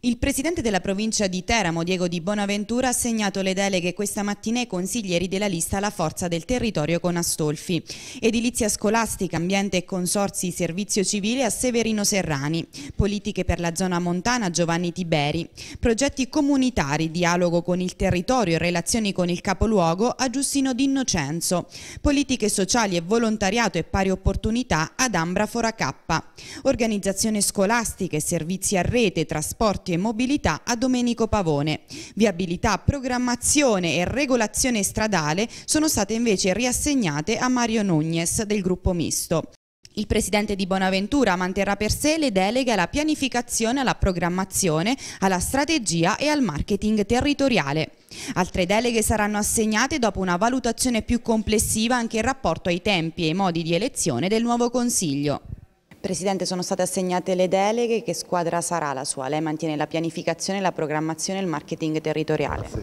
Il presidente della provincia di Teramo, Diego Di Bonaventura, ha segnato le deleghe questa mattina ai consiglieri della lista La Forza del Territorio con Astolfi, Edilizia Scolastica, Ambiente e Consorzi Servizio Civile a Severino Serrani, Politiche per la Zona Montana Giovanni Tiberi, Progetti Comunitari, Dialogo con il Territorio e Relazioni con il Capoluogo a Giustino D'Innocenzo, Politiche Sociali e Volontariato e Pari Opportunità ad Ambra Foracappa, Organizzazione Scolastica e Servizi a Rete, Trasporti trasporti e mobilità a Domenico Pavone. Viabilità, programmazione e regolazione stradale sono state invece riassegnate a Mario Nugnes del gruppo misto. Il presidente di Bonaventura manterrà per sé le deleghe alla pianificazione, alla programmazione, alla strategia e al marketing territoriale. Altre deleghe saranno assegnate dopo una valutazione più complessiva anche in rapporto ai tempi e ai modi di elezione del nuovo Consiglio. Presidente, sono state assegnate le deleghe, che squadra sarà la sua? Lei mantiene la pianificazione, la programmazione e il marketing territoriale. Sì.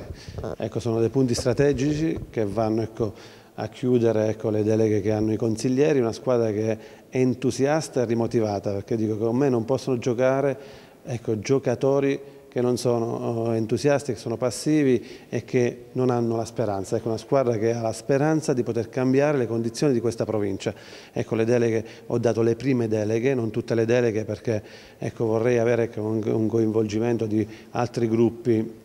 Ecco, sono dei punti strategici che vanno ecco, a chiudere ecco, le deleghe che hanno i consiglieri, una squadra che è entusiasta e rimotivata, perché dico che con me non possono giocare ecco, giocatori che non sono eh, entusiasti, che sono passivi e che non hanno la speranza. Ecco, una squadra che ha la speranza di poter cambiare le condizioni di questa provincia. Ecco, le deleghe, ho dato le prime deleghe, non tutte le deleghe perché ecco, vorrei avere ecco, un coinvolgimento di altri gruppi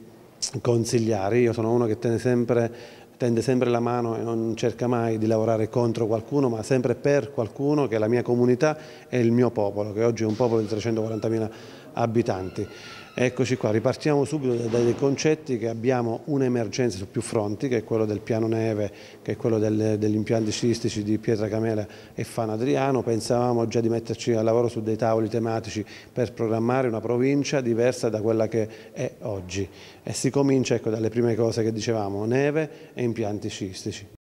consigliari, io sono uno che tende sempre, tende sempre la mano e non cerca mai di lavorare contro qualcuno, ma sempre per qualcuno che è la mia comunità e il mio popolo, che oggi è un popolo di 340.000 abitanti. Eccoci qua, ripartiamo subito dai, concetti che abbiamo un'emergenza su più fronti, che è quello del piano neve, che è quello del, degli impianti sciistici di Pietra Camela e Fano Adriano. Pensavamo già di metterci al lavoro su dei tavoli tematici per programmare una provincia diversa da quella che è oggi. E si comincia ecco, dalle prime cose che dicevamo, neve e impianti sciistici.